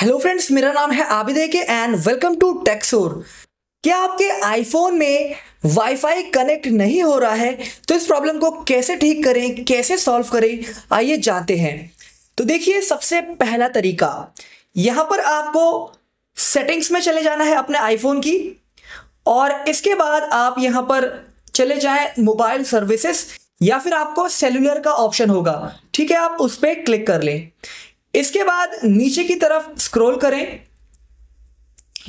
hello friends मेरा नाम है आबिद के एंड वेलकम टू टेक्सोर क्या आपके आईफोन में वाईफाई कनेक्ट नहीं हो रहा है तो इस प्रॉब्लम को कैसे ठीक करें कैसे सॉल्व करें आइए जानते हैं तो देखिए सबसे पहला तरीका यहाँ पर आपको सेटिंग्स में चले जाना है अपने आईफोन की और इसके बाद आप यहाँ पर चले जाएं मोबाइल सर्विसेज या फिर आपको सेलुलर का ऑप्शन होगा ठीक है आप उस पर क्लिक कर लें इसके बाद नीचे की तरफ स्क्रॉल करें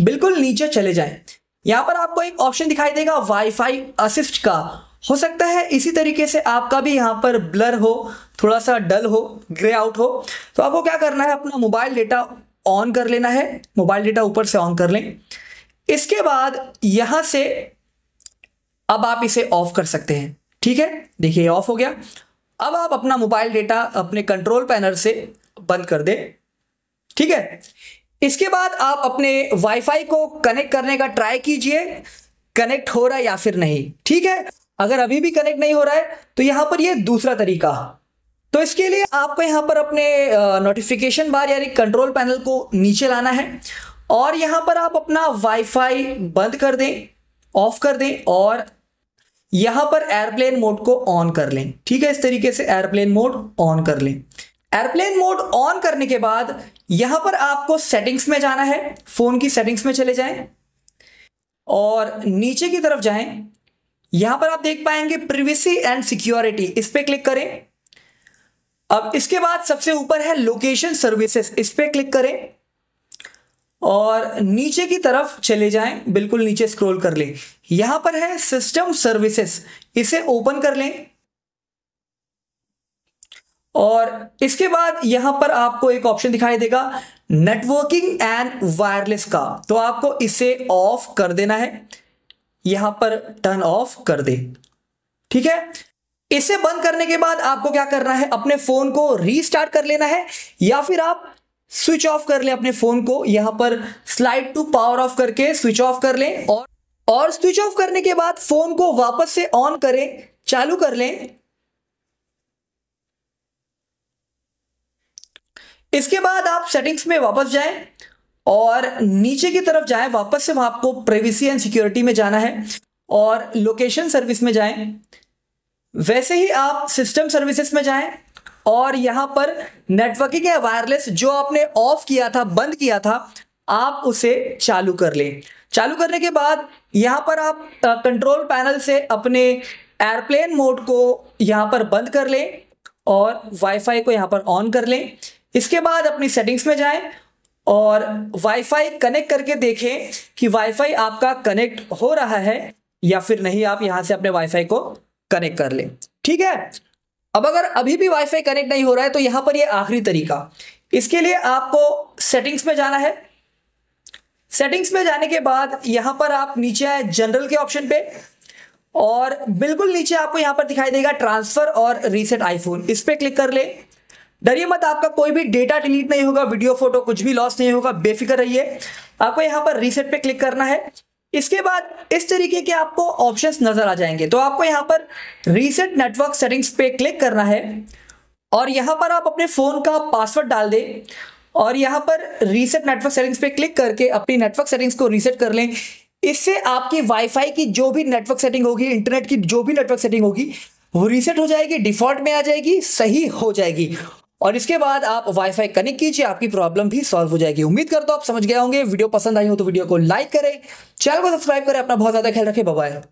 बिल्कुल नीचे चले जाएं यहां पर आपको एक ऑप्शन दिखाई देगा वाईफाई असिस्ट का हो सकता है इसी तरीके से आपका भी यहाँ पर ब्लर हो थोड़ा सा डल हो ग्रे आउट हो तो आपको क्या करना है अपना मोबाइल डेटा ऑन कर लेना है मोबाइल डेटा ऊपर से ऑन कर लें इसके बाद यहां से अब आप इसे ऑफ कर सकते हैं ठीक है देखिए ऑफ हो गया अब आप अपना मोबाइल डेटा अपने कंट्रोल पैनल से बंद कर दें ठीक है इसके बाद आप अपने वाईफाई को कनेक्ट करने का ट्राई कीजिए कनेक्ट हो रहा है या फिर नहीं ठीक है अगर अभी भी कनेक्ट नहीं हो रहा है तो यहां पर ये दूसरा तरीका तो इसके लिए आपको यहां पर अपने नोटिफिकेशन बार यानी कंट्रोल पैनल को नीचे लाना है और यहां पर आप अपना वाईफाई बंद कर दें ऑफ कर दें और यहां पर एयरप्लेन मोड को ऑन कर लें ठीक है इस तरीके से एयरप्लेन मोड ऑन कर लें एयरप्लेन मोड ऑन करने के बाद यहां पर आपको सेटिंग्स में जाना है फोन की सेटिंग्स में चले जाएं और नीचे की तरफ जाएं यहां पर आप देख पाएंगे प्रिवेसी एंड सिक्योरिटी इस पर क्लिक करें अब इसके बाद सबसे ऊपर है लोकेशन सर्विसेज इस पर क्लिक करें और नीचे की तरफ चले जाएं बिल्कुल नीचे स्क्रॉल कर लें यहां पर है सिस्टम सर्विसेस इसे ओपन कर लें और इसके बाद यहां पर आपको एक ऑप्शन दिखाई देगा नेटवर्किंग एंड वायरलेस का तो आपको इसे ऑफ कर देना है यहां पर टर्न ऑफ कर दे ठीक है इसे बंद करने के बाद आपको क्या करना है अपने फोन को रीस्टार्ट कर लेना है या फिर आप स्विच ऑफ कर लें अपने फोन को यहां पर स्लाइड टू पावर ऑफ करके स्विच ऑफ कर लें और और स्विच ऑफ करने के बाद फोन को वापस से ऑन करें चालू कर लें इसके बाद आप सेटिंग्स में वापस जाएं और नीचे की तरफ जाएं वापस से वहां आपको प्राइवेसी एंड सिक्योरिटी में जाना है और लोकेशन सर्विस में जाएं वैसे ही आप सिस्टम सर्विसेज में जाएं और यहाँ पर नेटवर्किंग या वायरलेस जो आपने ऑफ किया था बंद किया था आप उसे चालू कर लें चालू करने के बाद यहाँ पर आप कंट्रोल पैनल से अपने एयरप्लेन मोड को यहाँ पर बंद कर लें और वाईफाई को यहाँ पर ऑन कर लें इसके बाद अपनी सेटिंग्स में जाएं और वाईफाई कनेक्ट करके देखें कि वाईफाई आपका कनेक्ट हो रहा है या फिर नहीं आप यहां से अपने वाईफाई को कनेक्ट कर लें ठीक है अब अगर अभी भी वाईफाई कनेक्ट नहीं हो रहा है तो यहां पर ये यह आखिरी तरीका इसके लिए आपको सेटिंग्स में जाना है सेटिंग्स में जाने के बाद यहां पर आप नीचे आए जनरल के ऑप्शन पे और बिल्कुल नीचे आपको यहां पर दिखाई देगा ट्रांसफर और रीसेट आईफोन इस पर क्लिक कर ले डरिए मत आपका कोई भी डेटा डिलीट नहीं होगा वीडियो फोटो कुछ भी लॉस नहीं होगा बेफिक्र रहिए आपको यहाँ पर रीसेट पे क्लिक करना है इसके बाद इस तरीके के आपको ऑप्शंस नजर आ जाएंगे तो आपको यहाँ पर रीसेट नेटवर्क सेटिंग्स पे क्लिक करना है और यहाँ पर आप अपने फ़ोन का पासवर्ड डाल दें और यहाँ पर रीसेट नेटवर्क सेटिंग्स पे क्लिक करके अपनी नेटवर्क सेटिंग्स को रीसेट कर लें इससे आपकी वाईफाई की जो भी नेटवर्क सेटिंग होगी इंटरनेट की जो भी नेटवर्क सेटिंग होगी वो रीसेट हो जाएगी डिफॉल्ट में आ जाएगी सही हो जाएगी और इसके बाद आप वाईफाई कनेक्ट कीजिए आपकी प्रॉब्लम भी सॉल्व हो जाएगी उम्मीद करता हूं आप समझ गए होंगे वीडियो पसंद आई हो तो वीडियो को लाइक करें चैनल को सब्सक्राइब करें अपना बहुत ज़्यादा ख्याल रखें बाय